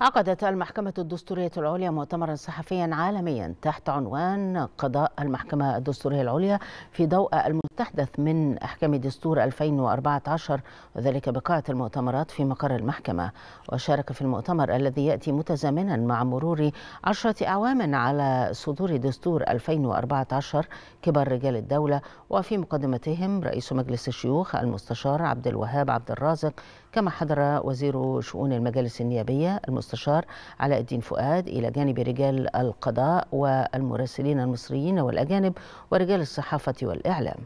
عقدت المحكمة الدستورية العليا مؤتمرا صحفيا عالميا تحت عنوان قضاء المحكمة الدستورية العليا في ضوء المستحدث من أحكام دستور 2014 وذلك بقاعة المؤتمرات في مقر المحكمة وشارك في المؤتمر الذي يأتي متزامنا مع مرور عشرة أعوام على صدور دستور 2014 كبار رجال الدولة وفي مقدمتهم رئيس مجلس الشيوخ المستشار عبد الوهاب عبد الرازق كما حضر وزير شؤون المجالس النيابية المستشار المستشار علاء الدين فؤاد إلى جانب رجال القضاء والمراسلين المصريين والأجانب ورجال الصحافة والإعلام